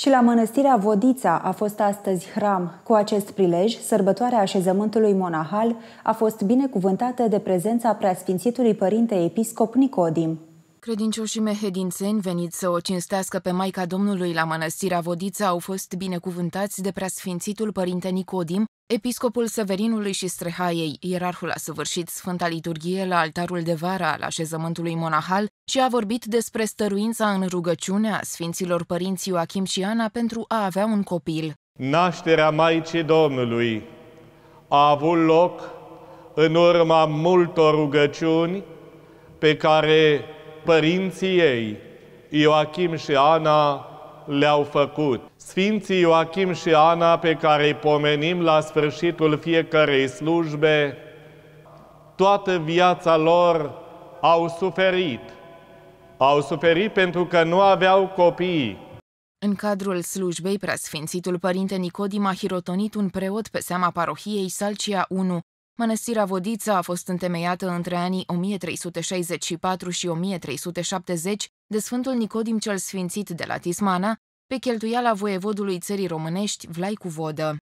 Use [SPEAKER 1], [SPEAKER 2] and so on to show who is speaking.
[SPEAKER 1] Și la mănăstirea Vodița a fost astăzi hram. Cu acest prilej, sărbătoarea așezământului monahal a fost binecuvântată de prezența preasfințitului părinte episcop Nicodim.
[SPEAKER 2] Credincioșii mehedințeni veniți să o cinstească pe Maica Domnului la mănăstirea Vodița au fost binecuvântați de preasfințitul părinte Nicodim, Episcopul Severinului și Strehaiei, ierarhul a săvârșit Sfânta Liturghie la altarul de vară al așezământului monahal și a vorbit despre stăruința în rugăciunea Sfinților Părinți Ioachim și Ana pentru a avea un copil.
[SPEAKER 3] Nașterea Maicii Domnului a avut loc în urma multor rugăciuni pe care părinții ei, Ioachim și Ana, le-au făcut. Sfinții Ioachim și Ana, pe care îi pomenim la sfârșitul fiecarei slujbe, toată viața lor au suferit. Au suferit pentru că nu aveau copii.
[SPEAKER 2] În cadrul slujbei, preasfințitul părinte Nicodim a hirotonit un preot pe seama parohiei Salcia 1. Mănăstirea Vodița a fost întemeiată între anii 1364 și 1370 de Sfântul Nicodim cel Sfințit de la Tismana, pe cheltuiala voievodului țării românești Vlaicu Vodă.